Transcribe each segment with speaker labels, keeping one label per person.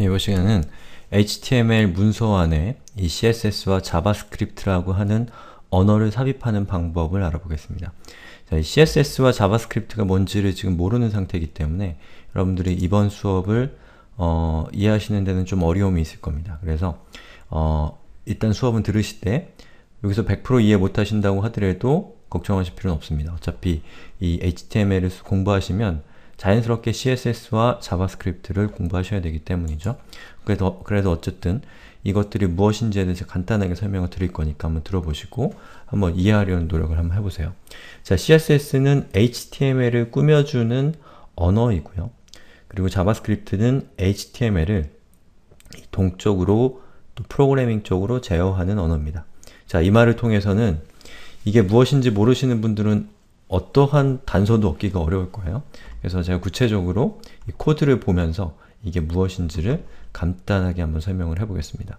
Speaker 1: 예, 이번 시간은 HTML 문서 안에 이 CSS와 자바스크립트라고 하는 언어를 삽입하는 방법을 알아보겠습니다. 자, CSS와 자바스크립트가 뭔지를 지금 모르는 상태이기 때문에 여러분들이 이번 수업을 어, 이해하시는 데는 좀 어려움이 있을 겁니다. 그래서 어, 일단 수업은 들으실 때 여기서 100% 이해 못하신다고 하더라도 걱정하실 필요는 없습니다. 어차피 이 HTML을 공부하시면 자연스럽게 CSS와 자바스크립트를 공부하셔야 되기 때문이죠. 그래도, 그래도 어쨌든 이것들이 무엇인지에 대해서 간단하게 설명을 드릴 거니까 한번 들어보시고 한번 이해하려는 노력을 한번 해보세요. 자, CSS는 HTML을 꾸며주는 언어이고요. 그리고 자바스크립트는 HTML을 동쪽으로 또 프로그래밍 쪽으로 제어하는 언어입니다. 자, 이 말을 통해서는 이게 무엇인지 모르시는 분들은 어떠한 단서도 얻기가 어려울 거예요. 그래서 제가 구체적으로 이 코드를 보면서 이게 무엇인지를 간단하게 한번 설명을 해보겠습니다.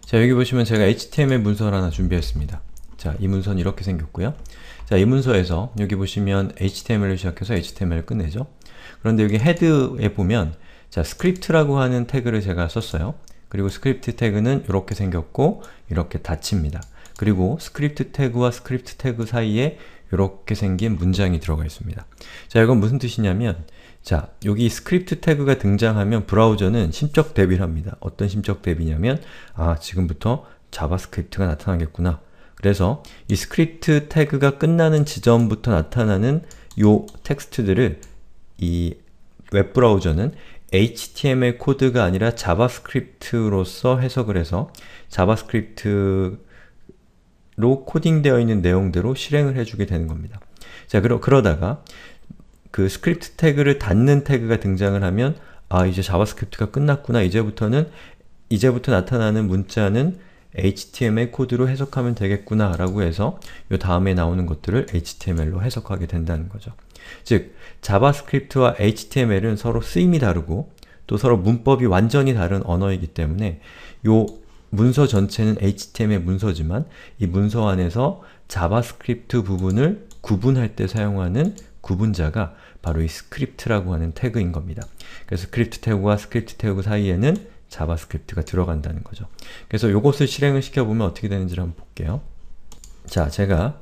Speaker 1: 자, 여기 보시면 제가 HTML 문서를 하나 준비했습니다. 자, 이 문서는 이렇게 생겼고요. 자, 이 문서에서 여기 보시면 HTML을 시작해서 HTML을 끝내죠. 그런데 여기 헤드에 보면 자, s c r i p t 라고 하는 태그를 제가 썼어요. 그리고 script 태그는 이렇게 생겼고 이렇게 닫힙니다. 그리고 script 태그와 script 태그 사이에 이렇게 생긴 문장이 들어가 있습니다. 자, 이건 무슨 뜻이냐면 자, 여기 스크립트 태그가 등장하면 브라우저는 심적 대비를 합니다. 어떤 심적 대비냐면 아, 지금부터 자바스크립트가 나타나겠구나. 그래서 이 스크립트 태그가 끝나는 지점부터 나타나는 요 텍스트들을 이 웹브라우저는 HTML 코드가 아니라 자바스크립트로서 해석을 해서 자바스크립트 로 코딩되어 있는 내용대로 실행을 해주게 되는 겁니다. 자, 그러, 그러다가 그 스크립트 태그를 닫는 태그가 등장을 하면 아, 이제 자바스크립트가 끝났구나. 이제부터는 이제부터 나타나는 문자는 HTML 코드로 해석하면 되겠구나 라고 해서 요 다음에 나오는 것들을 HTML로 해석하게 된다는 거죠. 즉, 자바스크립트와 HTML은 서로 쓰임이 다르고 또 서로 문법이 완전히 다른 언어이기 때문에 요 문서 전체는 HTML 문서지만 이 문서 안에서 자바스크립트 부분을 구분할 때 사용하는 구분자가 바로 이 스크립트라고 하는 태그인 겁니다. 그래서 스크립트 태그와 스크립트 태그 사이에는 자바스크립트가 들어간다는 거죠. 그래서 이것을 실행을 시켜보면 어떻게 되는지를 한번 볼게요. 자, 제가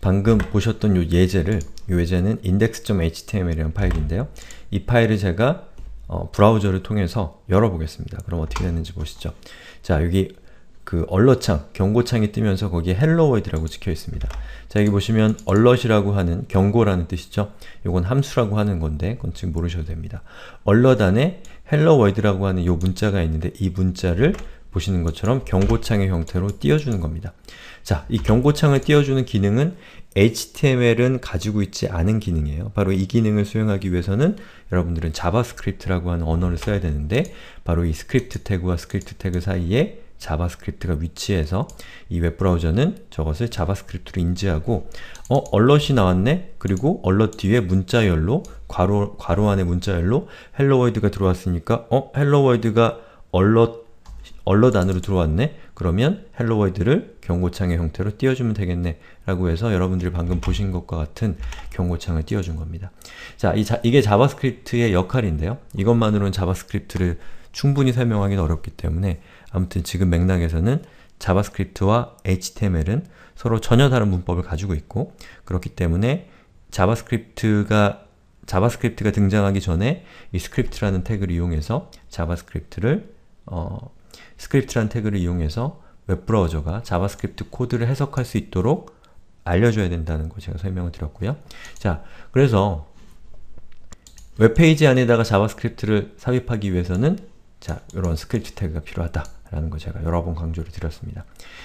Speaker 1: 방금 보셨던 이 예제를 이 예제는 index.html이라는 파일인데요. 이 파일을 제가 어, 브라우저를 통해서 열어보겠습니다. 그럼 어떻게 되는지 보시죠. 자, 여기 그 얼럿창, 경고창이 뜨면서 거기에 헬로 월드라고 찍혀 있습니다. 자, 여기 보시면 얼럿이라고 하는 경고라는 뜻이죠. 이건 함수라고 하는 건데 그건 지금 모르셔도 됩니다. 얼럿 안에 헬로 월드라고 하는 이 문자가 있는데 이 문자를 보시는 것처럼 경고창의 형태로 띄워주는 겁니다. 자, 이 경고창을 띄워주는 기능은 HTML은 가지고 있지 않은 기능이에요. 바로 이 기능을 수행하기 위해서는 여러분들은 자바스크립트라고 하는 언어를 써야 되는데 바로 이 스크립트 태그와 스크립트 태그 사이에 자바스크립트가 위치해서 이 웹브라우저는 저것을 자바스크립트로 인지하고 어? 얼럿이 나왔네? 그리고 얼럿 뒤에 문자열로 괄호, 괄호 안에 문자열로 헬로월드가 들어왔으니까 어? 헬로월드가 얼럿 얼럿 안으로 들어왔네? 그러면 헬로 월드를 경고창의 형태로 띄워주면 되겠네 라고 해서 여러분들이 방금 보신 것과 같은 경고창을 띄워준 겁니다. 자, 이 자, 이게 자바스크립트의 역할인데요. 이것만으로는 자바스크립트를 충분히 설명하기는 어렵기 때문에 아무튼 지금 맥락에서는 자바스크립트와 HTML은 서로 전혀 다른 문법을 가지고 있고 그렇기 때문에 자바스크립트가 자바스크립트가 등장하기 전에 이 스크립트라는 태그를 이용해서 자바스크립트를 어, 스크립트란 태그를 이용해서 웹브라우저가 자바스크립트 코드를 해석할 수 있도록 알려줘야 된다는 거 제가 설명을 드렸고요. 자, 그래서 웹페이지 안에다가 자바스크립트를 삽입하기 위해서는 자, 이런 스크립트 태그가 필요하다라는 거 제가 여러 번 강조를 드렸습니다.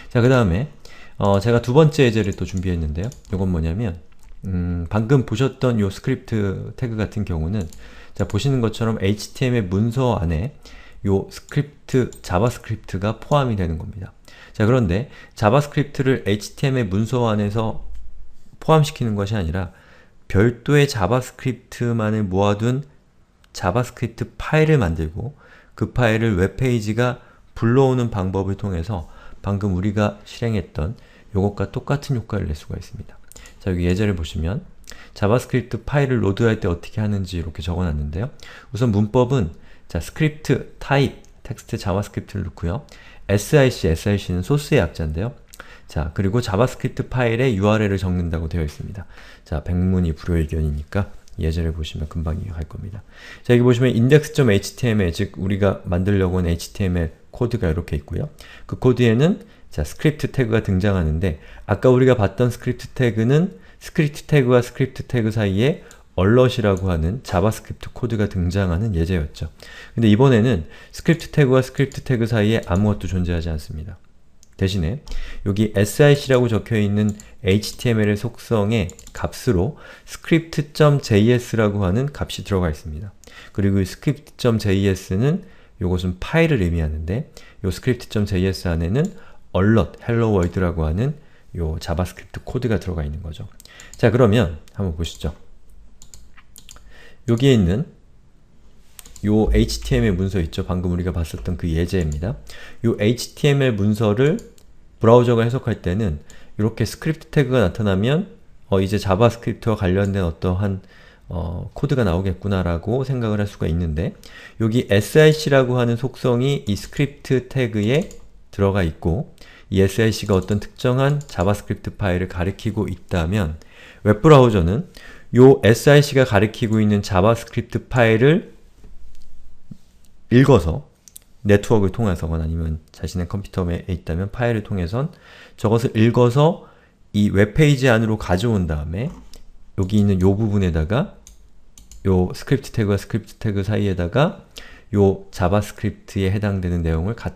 Speaker 1: 자, 그 다음에 어, 제가 두 번째 예제를 또 준비했는데요. 이건 뭐냐면 음, 방금 보셨던 요 스크립트 태그 같은 경우는 자, 보시는 것처럼 HTML 문서 안에 요 스크립트, 자바스크립트가 포함이 되는 겁니다. 자 그런데 자바스크립트를 HTML 문서 안에서 포함시키는 것이 아니라 별도의 자바스크립트만을 모아둔 자바스크립트 파일을 만들고 그 파일을 웹페이지가 불러오는 방법을 통해서 방금 우리가 실행했던 요것과 똑같은 효과를 낼 수가 있습니다. 자 여기 예제를 보시면 자바스크립트 파일을 로드할 때 어떻게 하는지 이렇게 적어놨는데요. 우선 문법은 자, 스크립트 타입, 텍스트 자바스크립트를 넣고요. SIC, SIC는 소스의 약자인데요. 자, 그리고 자바스크립트 파일의 URL을 적는다고 되어 있습니다. 자, 백문이 불여의견이니까 예제를 보시면 금방 이해할 겁니다. 자, 여기 보시면 index.html, 즉 우리가 만들려고 한 html 코드가 이렇게 있고요. 그 코드에는 자, 스크립트 태그가 등장하는데 아까 우리가 봤던 스크립트 태그는 스크립트 태그와 스크립트 태그 사이에 얼럿이라고 하는 자바스크립트 코드가 등장하는 예제였죠. 근데 이번에는 스크립트 태그와 스크립트 태그 사이에 아무것도 존재하지 않습니다. 대신에 여기 sic라고 적혀있는 html의 속성의 값으로 script.js라고 하는 값이 들어가 있습니다. 그리고 이 script.js는 이것은 파일을 의미하는데 이 script.js 안에는 alert, hello world라고 하는 요 자바스크립트 코드가 들어가 있는 거죠. 자 그러면 한번 보시죠. 여기에 있는 요 html 문서 있죠? 방금 우리가 봤었던 그 예제입니다. 요 html 문서를 브라우저가 해석할 때는 이렇게 스크립트 태그가 나타나면 어, 이제 자바스크립트와 관련된 어떠한 어, 코드가 나오겠구나라고 생각을 할 수가 있는데 여기 sic라고 하는 속성이 이 스크립트 태그에 들어가 있고 이 sic가 어떤 특정한 자바스크립트 파일을 가리키고 있다면 웹브라우저는 요 s r c 가 가리키고 있는 자바스크립트 파일을 읽어서 네트워크를 통해서건 아니면 자신의 컴퓨터에 있다면 파일을 통해선 저것을 읽어서 이 웹페이지 안으로 가져온 다음에 여기 있는 요 부분에다가 요 스크립트 태그와 스크립트 태그 사이에다가 요 자바스크립트에 해당되는 내용을 가,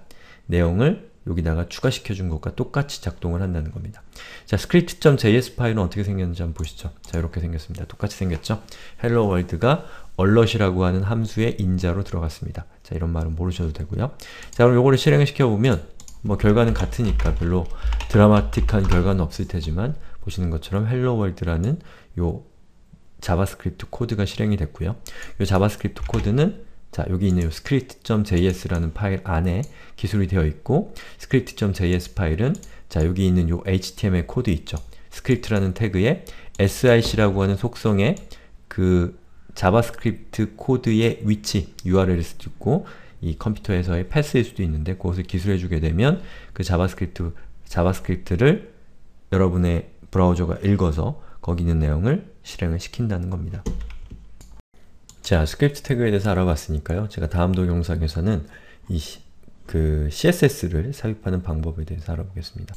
Speaker 1: 내용을 여기다가 추가시켜준 것과 똑같이 작동을 한다는 겁니다. 자, script.js 파일은 어떻게 생겼는지 한번 보시죠. 자, 이렇게 생겼습니다. 똑같이 생겼죠? hello world가 a l e r t 이라고 하는 함수의 인자로 들어갔습니다. 자, 이런 말은 모르셔도 되고요. 자, 그럼 요거를 실행 시켜보면 뭐 결과는 같으니까 별로 드라마틱한 결과는 없을 테지만 보시는 것처럼 hello world라는 요 자바스크립트 코드가 실행이 됐고요. 이 자바스크립트 코드는 자, 여기 있는 요 script.js라는 파일 안에 기술이 되어 있고 script.js 파일은 자, 여기 있는 요 html 코드 있죠. script라는 태그에 sic라고 하는 속성의 그 자바스크립트 코드의 위치, URL일 수도 있고 이 컴퓨터에서의 패스일 수도 있는데 그것을 기술해주게 되면 그 자바스크립트, 자바스크립트를 여러분의 브라우저가 읽어서 거기 있는 내용을 실행을 시킨다는 겁니다. 자, 스크립트 태그에 대해서 알아봤으니까요. 제가 다음 동영상에서는 이 그 CSS를 삽입하는 방법에 대해서 알아보겠습니다.